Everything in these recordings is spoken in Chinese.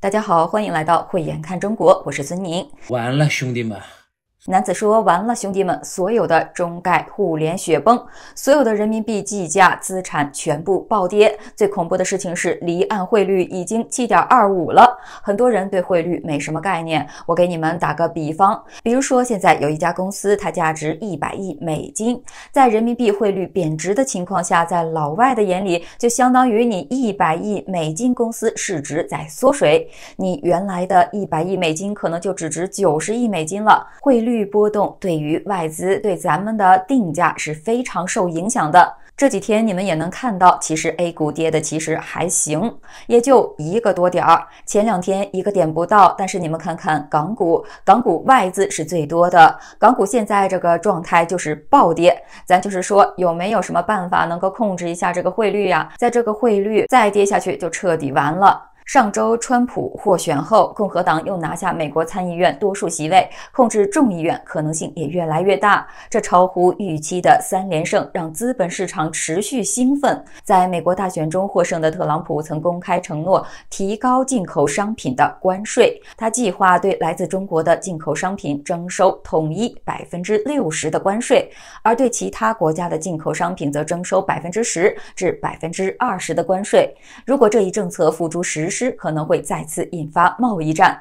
大家好，欢迎来到慧眼看中国，我是孙宁。完了，兄弟们。男子说：“完了，兄弟们，所有的中概互联雪崩，所有的人民币计价资产全部暴跌。最恐怖的事情是，离岸汇率已经七点二五了。很多人对汇率没什么概念，我给你们打个比方，比如说现在有一家公司，它价值一百亿美金，在人民币汇率贬值的情况下，在老外的眼里，就相当于你一百亿美金公司市值在缩水，你原来的一百亿美金可能就只值九十亿美金了，汇率。”率波动对于外资对咱们的定价是非常受影响的。这几天你们也能看到，其实 A 股跌的其实还行，也就一个多点儿。前两天一个点不到，但是你们看看港股，港股外资是最多的，港股现在这个状态就是暴跌。咱就是说，有没有什么办法能够控制一下这个汇率呀？在这个汇率再跌下去，就彻底完了。上周，川普获选后，共和党又拿下美国参议院多数席位，控制众议院可能性也越来越大。这超乎预期的三连胜让资本市场持续兴奋。在美国大选中获胜的特朗普曾公开承诺提高进口商品的关税，他计划对来自中国的进口商品征收统一百分之六十的关税，而对其他国家的进口商品则征收百分之十至百分之二十的关税。如果这一政策付诸实施，可能会再次引发贸易战，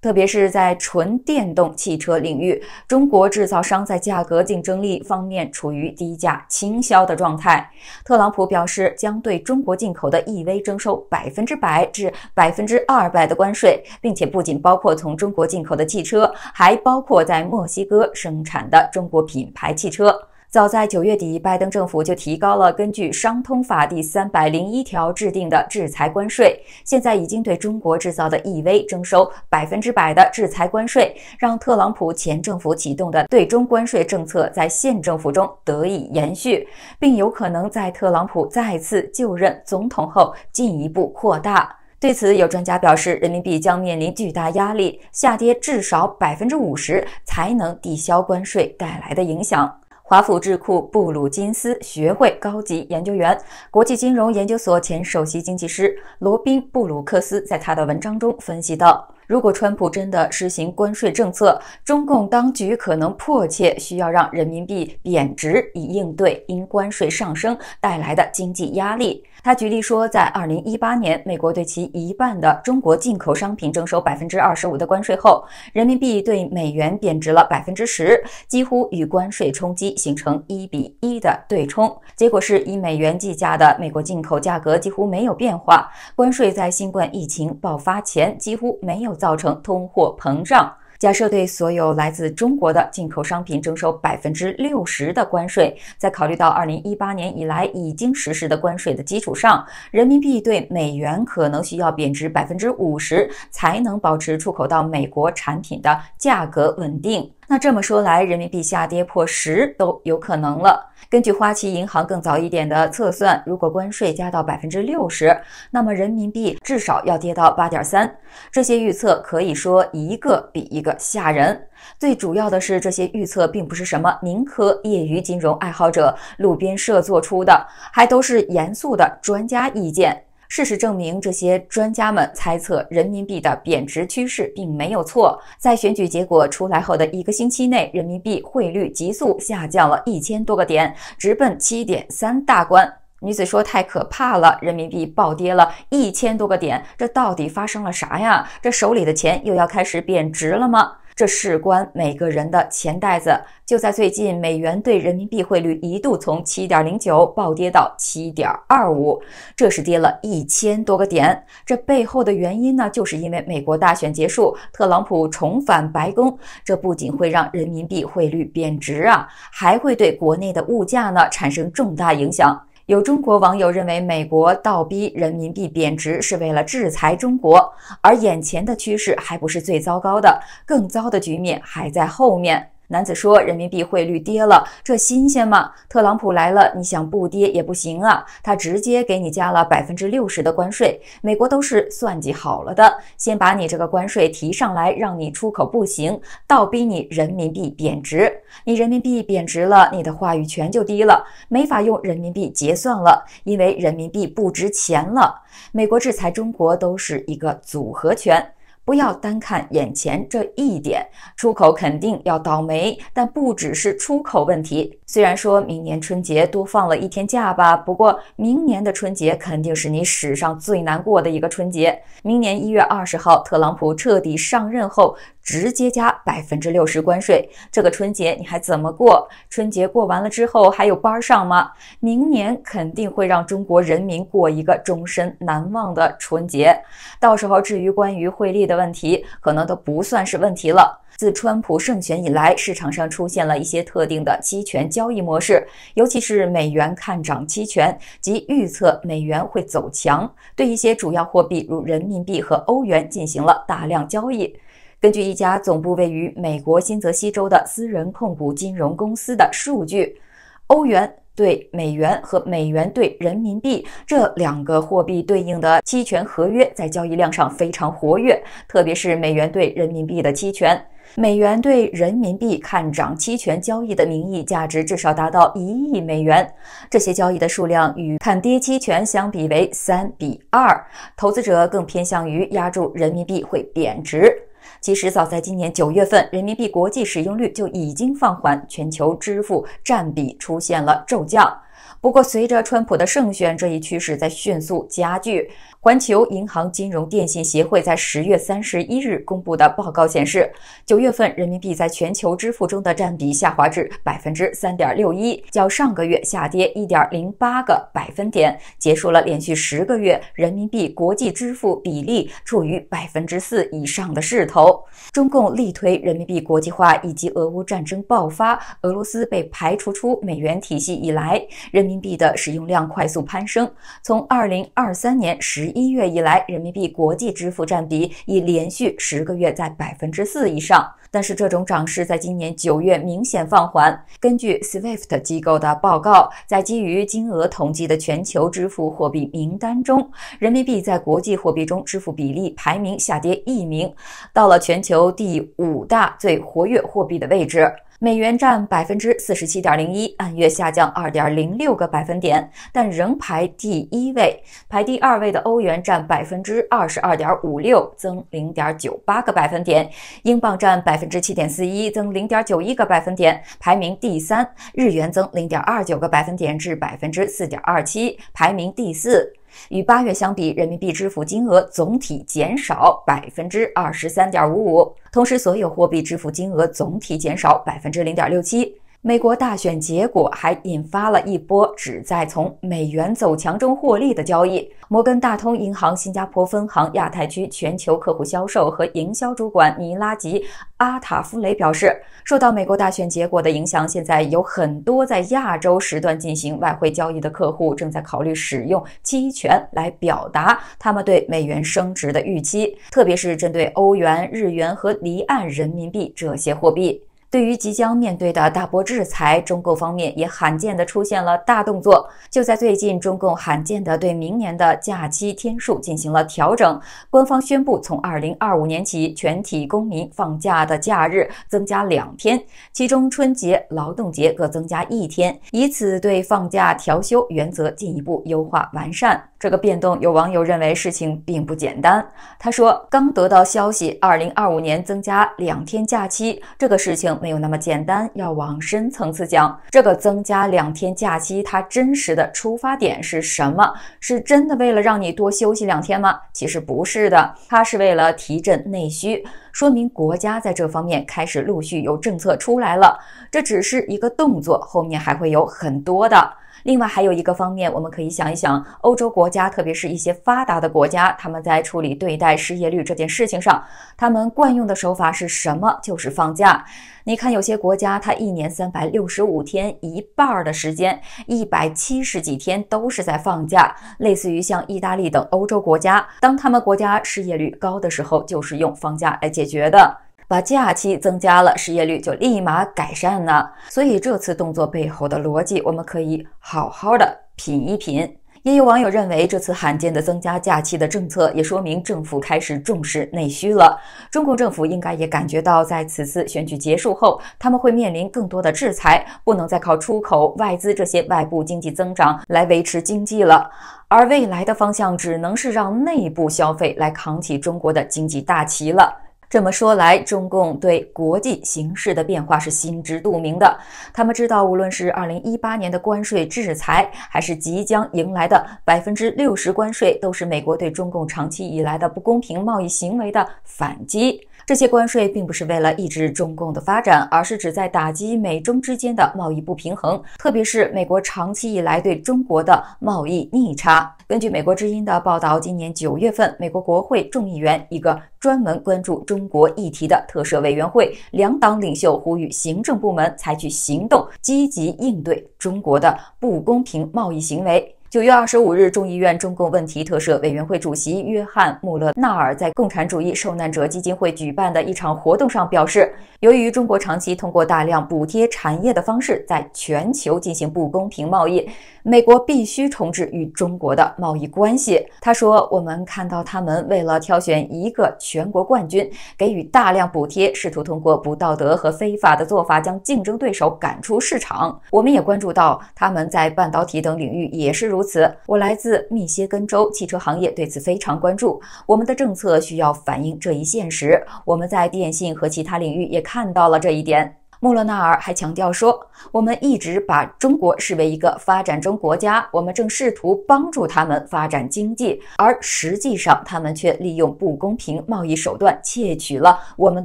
特别是在纯电动汽车领域，中国制造商在价格竞争力方面处于低价倾销的状态。特朗普表示，将对中国进口的 EV 征收百分之百至百分之二百的关税，并且不仅包括从中国进口的汽车，还包括在墨西哥生产的中国品牌汽车。早在九月底，拜登政府就提高了根据《商通法》第三百零一条制定的制裁关税，现在已经对中国制造的 EV 征收百分之百的制裁关税，让特朗普前政府启动的对中关税政策在现政府中得以延续，并有可能在特朗普再次就任总统后进一步扩大。对此，有专家表示，人民币将面临巨大压力，下跌至少百分之五十才能抵消关税带来的影响。华府智库布鲁金斯学会高级研究员、国际金融研究所前首席经济师罗宾·布鲁克斯在他的文章中分析道。如果川普真的实行关税政策，中共当局可能迫切需要让人民币贬值以应对因关税上升带来的经济压力。他举例说，在二零一八年，美国对其一半的中国进口商品征收百分之二十五的关税后，人民币对美元贬值了百分之十，几乎与关税冲击形成一比一的对冲，结果是以美元计价的美国进口价格几乎没有变化。关税在新冠疫情爆发前几乎没有。造成通货膨胀。假设对所有来自中国的进口商品征收百分之六十的关税，在考虑到二零一八年以来已经实施的关税的基础上，人民币对美元可能需要贬值百分之五十，才能保持出口到美国产品的价格稳定。那这么说来，人民币下跌破十都有可能了。根据花旗银行更早一点的测算，如果关税加到百分之六十，那么人民币至少要跌到八点三。这些预测可以说一个比一个吓人。最主要的是，这些预测并不是什么民科、业余金融爱好者、路边社做出的，还都是严肃的专家意见。事实证明，这些专家们猜测人民币的贬值趋势并没有错。在选举结果出来后的一个星期内，人民币汇率急速下降了一千多个点，直奔七点三大关。女子说：“太可怕了，人民币暴跌了一千多个点，这到底发生了啥呀？这手里的钱又要开始贬值了吗？”这事关每个人的钱袋子。就在最近，美元对人民币汇率一度从七点零九暴跌到七点二五，这是跌了一千多个点。这背后的原因呢，就是因为美国大选结束，特朗普重返白宫。这不仅会让人民币汇率贬值啊，还会对国内的物价呢产生重大影响。有中国网友认为，美国倒逼人民币贬值是为了制裁中国，而眼前的趋势还不是最糟糕的，更糟的局面还在后面。男子说：“人民币汇率跌了，这新鲜吗？特朗普来了，你想不跌也不行啊！他直接给你加了百分之六十的关税。美国都是算计好了的，先把你这个关税提上来，让你出口不行，倒逼你人民币贬值。你人民币贬值了，你的话语权就低了，没法用人民币结算了，因为人民币不值钱了。美国制裁中国都是一个组合拳。”不要单看眼前这一点，出口肯定要倒霉，但不只是出口问题。虽然说明年春节多放了一天假吧，不过明年的春节肯定是你史上最难过的一个春节。明年一月二十号，特朗普彻底上任后。直接加百分之六十关税，这个春节你还怎么过？春节过完了之后还有班上吗？明年肯定会让中国人民过一个终身难忘的春节。到时候，至于关于汇率的问题，可能都不算是问题了。自川普胜选以来，市场上出现了一些特定的期权交易模式，尤其是美元看涨期权及预测美元会走强，对一些主要货币如人民币和欧元进行了大量交易。根据一家总部位于美国新泽西州的私人控股金融公司的数据，欧元对美元和美元对人民币这两个货币对应的期权合约在交易量上非常活跃，特别是美元对人民币的期权。美元对人民币看涨期权交易的名义价值至少达到一亿美元，这些交易的数量与看跌期权相比为三比二，投资者更偏向于压住人民币会贬值。其实早在今年九月份，人民币国际使用率就已经放缓，全球支付占比出现了骤降。不过，随着川普的胜选，这一趋势在迅速加剧。环球银行金融电信协会在十月三十一日公布的报告显示，九月份人民币在全球支付中的占比下滑至百分之三点六一，较上个月下跌一点零八个百分点，结束了连续十个月人民币国际支付比例处于百分之四以上的势头。中共力推人民币国际化，以及俄乌战争爆发、俄罗斯被排除出美元体系以来，人。人民币的使用量快速攀升，从二零二三年十一月以来，人民币国际支付占比已连续十个月在百分之四以上。但是，这种涨势在今年九月明显放缓。根据 SWIFT 机构的报告，在基于金额统计的全球支付货币名单中，人民币在国际货币中支付比例排名下跌一名，到了全球第五大最活跃货币的位置。美元占百分之四十七点零一，按月下降二点零六个百分点，但仍排第一位。排第二位的欧元占百分之二十二点五六，增零点九八个百分点。英镑占百分之七点四一，增零点九一个百分点，排名第三。日元增零点二九个百分点至百分之四点二七，排名第四。与八月相比，人民币支付金额总体减少百分之二十三点五五，同时所有货币支付金额总体减少百分之零点六七。美国大选结果还引发了一波旨在从美元走强中获利的交易。摩根大通银行新加坡分行亚太区全球客户销售和营销主管尼拉吉·阿塔夫雷表示：“受到美国大选结果的影响，现在有很多在亚洲时段进行外汇交易的客户正在考虑使用期权来表达他们对美元升值的预期，特别是针对欧元、日元和离岸人民币这些货币。”对于即将面对的大波制裁，中共方面也罕见的出现了大动作。就在最近，中共罕见的对明年的假期天数进行了调整，官方宣布从二零二五年起，全体公民放假的假日增加两天，其中春节、劳动节各增加一天，以此对放假调休原则进一步优化完善。这个变动，有网友认为事情并不简单。他说：“刚得到消息，二零二五年增加两天假期，这个事情。”没有那么简单，要往深层次讲，这个增加两天假期，它真实的出发点是什么？是真的为了让你多休息两天吗？其实不是的，它是为了提振内需，说明国家在这方面开始陆续有政策出来了。这只是一个动作，后面还会有很多的。另外还有一个方面，我们可以想一想，欧洲国家，特别是一些发达的国家，他们在处理对待失业率这件事情上，他们惯用的手法是什么？就是放假。你看，有些国家它一年三百六十五天，一半儿的时间，一百七十几天都是在放假，类似于像意大利等欧洲国家，当他们国家失业率高的时候，就是用放假来解决的。把假期增加了，失业率就立马改善呢？所以这次动作背后的逻辑，我们可以好好的品一品。也有网友认为，这次罕见的增加假期的政策，也说明政府开始重视内需了。中国政府应该也感觉到，在此次选举结束后，他们会面临更多的制裁，不能再靠出口、外资这些外部经济增长来维持经济了，而未来的方向只能是让内部消费来扛起中国的经济大旗了。这么说来，中共对国际形势的变化是心知肚明的。他们知道，无论是2018年的关税制裁，还是即将迎来的60%关税，都是美国对中共长期以来的不公平贸易行为的反击。这些关税并不是为了抑制中共的发展，而是旨在打击美中之间的贸易不平衡，特别是美国长期以来对中国的贸易逆差。根据《美国之音》的报道，今年九月份，美国国会众议员一个专门关注中国议题的特设委员会，两党领袖呼吁行政部门采取行动，积极应对中国的不公平贸易行为。九月二十五日，众议院中共问题特设委员会主席约翰·穆勒纳尔在共产主义受难者基金会举办的一场活动上表示，由于中国长期通过大量补贴产业的方式，在全球进行不公平贸易。美国必须重置与中国的贸易关系。他说：“我们看到他们为了挑选一个全国冠军，给予大量补贴，试图通过不道德和非法的做法将竞争对手赶出市场。我们也关注到他们在半导体等领域也是如此。我来自密歇根州，汽车行业对此非常关注。我们的政策需要反映这一现实。我们在电信和其他领域也看到了这一点。”穆勒纳尔还强调说：“我们一直把中国视为一个发展中国家，我们正试图帮助他们发展经济，而实际上他们却利用不公平贸易手段窃取了我们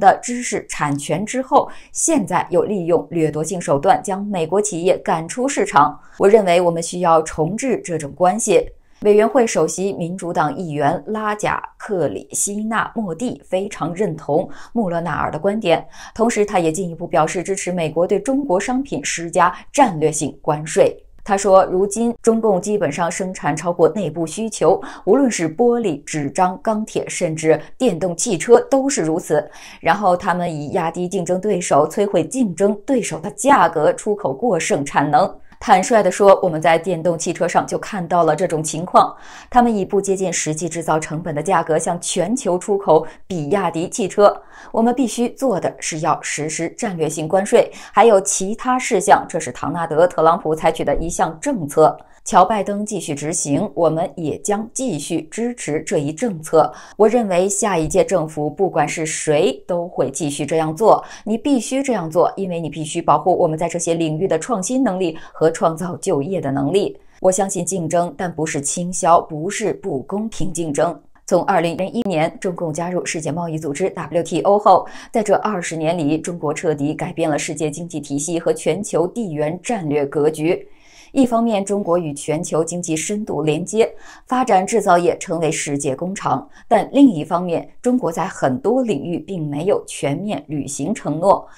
的知识产权。之后，现在又利用掠夺性手段将美国企业赶出市场。我认为我们需要重置这种关系。”委员会首席民主党议员拉贾克里希纳莫蒂非常认同穆勒纳尔的观点，同时他也进一步表示支持美国对中国商品施加战略性关税。他说：“如今中共基本上生产超过内部需求，无论是玻璃、纸张、钢铁，甚至电动汽车都是如此。然后他们以压低竞争对手、摧毁竞争对手的价格出口过剩产能。”坦率地说，我们在电动汽车上就看到了这种情况。他们以不接近实际制造成本的价格向全球出口比亚迪汽车。我们必须做的是要实施战略性关税，还有其他事项。这是唐纳德·特朗普采取的一项政策，乔·拜登继续执行，我们也将继续支持这一政策。我认为下一届政府不管是谁都会继续这样做。你必须这样做，因为你必须保护我们在这些领域的创新能力和。创造就业的能力，我相信竞争，但不是倾销，不是不公平竞争。从二零零一年中共加入世界贸易组织 WTO 后，在这二十年里，中国彻底改变了世界经济体系和全球地缘战略格局。一方面，中国与全球经济深度连接，发展制造业成为世界工厂；但另一方面，中国在很多领域并没有全面履行承诺。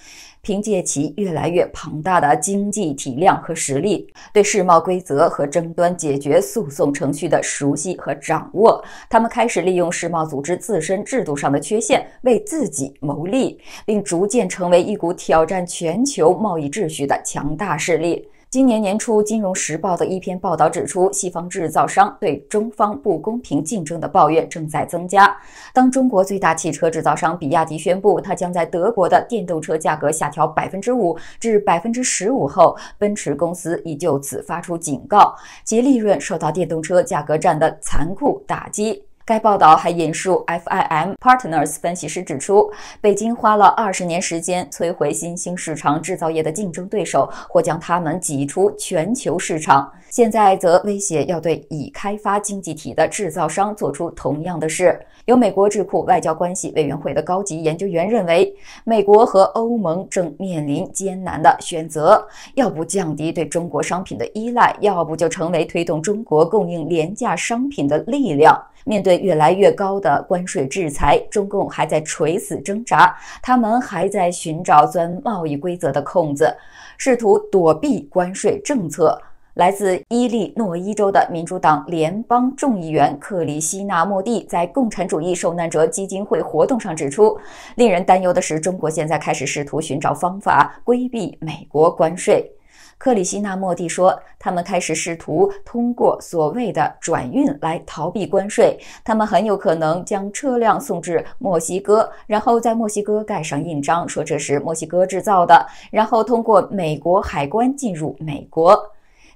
凭借其越来越庞大的经济体量和实力，对世贸规则和争端解决诉讼程序的熟悉和掌握，他们开始利用世贸组织自身制度上的缺陷为自己谋利，并逐渐成为一股挑战全球贸易秩序的强大势力。今年年初，《金融时报》的一篇报道指出，西方制造商对中方不公平竞争的抱怨正在增加。当中国最大汽车制造商比亚迪宣布它将在德国的电动车价格下调百分之五至百分之十五后，奔驰公司已就此发出警告，其利润受到电动车价格战的残酷打击。该报道还引述 FIM Partners 分析师指出，北京花了二十年时间摧毁新兴市场制造业的竞争对手，或将他们挤出全球市场。现在则威胁要对已开发经济体的制造商做出同样的事。有美国智库外交关系委员会的高级研究员认为，美国和欧盟正面临艰难的选择：要不降低对中国商品的依赖，要不就成为推动中国供应廉价商品的力量。面对。越来越高的关税制裁，中共还在垂死挣扎，他们还在寻找钻贸易规则的空子，试图躲避关税政策。来自伊利诺伊州的民主党联邦众议员克里希纳莫蒂在共产主义受难者基金会活动上指出，令人担忧的是，中国现在开始试图寻找方法规避美国关税。克里希纳莫蒂说：“他们开始试图通过所谓的转运来逃避关税。他们很有可能将车辆送至墨西哥，然后在墨西哥盖上印章，说这是墨西哥制造的，然后通过美国海关进入美国。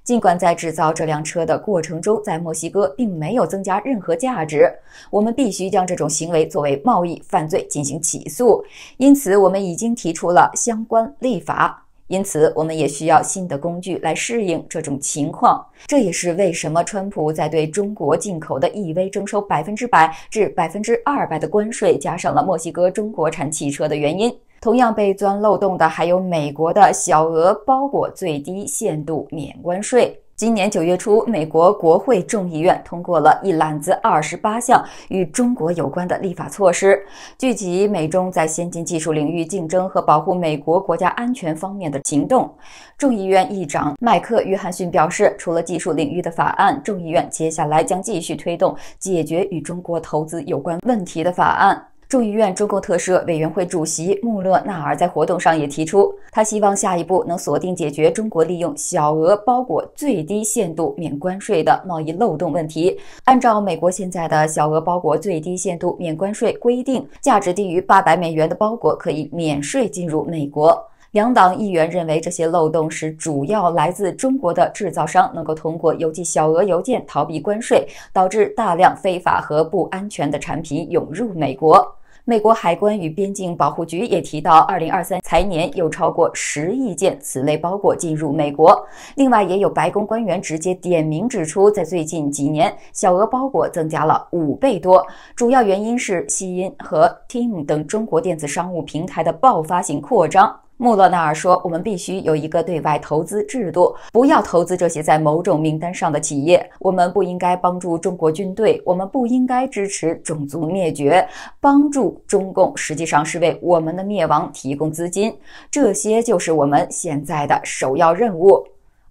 尽管在制造这辆车的过程中，在墨西哥并没有增加任何价值，我们必须将这种行为作为贸易犯罪进行起诉。因此，我们已经提出了相关立法。”因此，我们也需要新的工具来适应这种情况。这也是为什么川普在对中国进口的 EV 征收百分之百至百分之二百的关税，加上了墨西哥中国产汽车的原因。同样被钻漏洞的还有美国的小额包裹最低限度免关税。今年九月初，美国国会众议院通过了一揽子二十八项与中国有关的立法措施，聚集美中在先进技术领域竞争和保护美国国家安全方面的行动。众议院议长迈克·约翰逊表示，除了技术领域的法案，众议院接下来将继续推动解决与中国投资有关问题的法案。众议院中共特设委员会主席穆勒纳尔在活动上也提出，他希望下一步能锁定解决中国利用小额包裹最低限度免关税的贸易漏洞问题。按照美国现在的小额包裹最低限度免关税规定，价值低于八百美元的包裹可以免税进入美国。两党议员认为，这些漏洞是主要来自中国的制造商能够通过邮寄小额邮件逃避关税，导致大量非法和不安全的产品涌入美国。美国海关与边境保护局也提到，二零二三财年有超过十亿件此类包裹进入美国。另外，也有白宫官员直接点名指出，在最近几年，小额包裹增加了五倍多，主要原因是 t 音 t 和 t m a m 等中国电子商务平台的爆发性扩张。穆勒纳尔说：“我们必须有一个对外投资制度，不要投资这些在某种名单上的企业。我们不应该帮助中国军队，我们不应该支持种族灭绝。帮助中共实际上是为我们的灭亡提供资金。这些就是我们现在的首要任务。”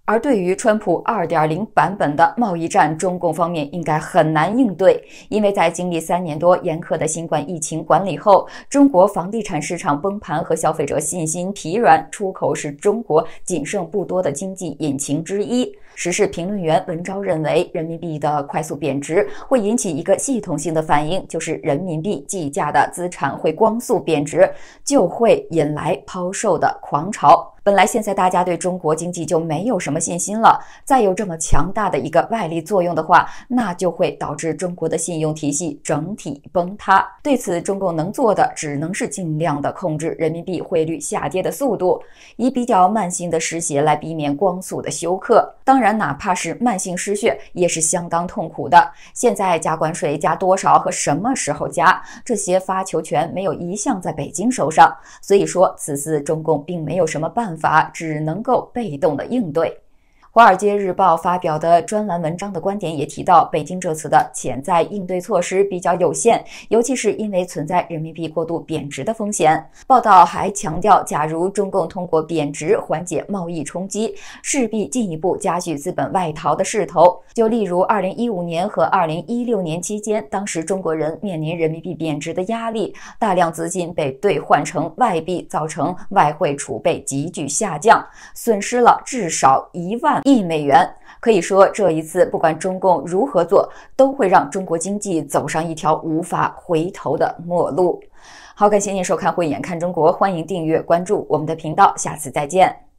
而对于川普2.0版本的贸易战，中共方面应该很难应对，因为在经历三年多严苛的新冠疫情管理后，中国房地产市场崩盘和消费者信心疲软，出口是中国仅剩不多的经济引擎之一。时事评论员文钊认为，人民币的快速贬值会引起一个系统性的反应，就是人民币计价的资产会光速贬值，就会引来抛售的狂潮。本来现在大家对中国经济就没有什么信心了，再有这么强大的一个外力作用的话，那就会导致中国的信用体系整体崩塌。对此，中共能做的只能是尽量的控制人民币汇率下跌的速度，以比较慢性的失血来避免光速的休克。当然，哪怕是慢性失血，也是相当痛苦的。现在加关税加多少和什么时候加，这些发球权没有一项在北京手上，所以说此次中共并没有什么办法，只能够被动的应对。《华尔街日报》发表的专栏文章的观点也提到，北京这次的潜在应对措施比较有限，尤其是因为存在人民币过度贬值的风险。报道还强调，假如中共通过贬值缓解贸易冲击，势必进一步加剧资本外逃的势头。就例如，二零一五年和二零一六年期间，当时中国人面临人民币贬值的压力，大量资金被兑换成外币，造成外汇储备急剧下降，损失了至少一万。亿美元，可以说这一次，不管中共如何做，都会让中国经济走上一条无法回头的末路。好，感谢您收看《慧眼看中国》，欢迎订阅关注我们的频道，下次再见。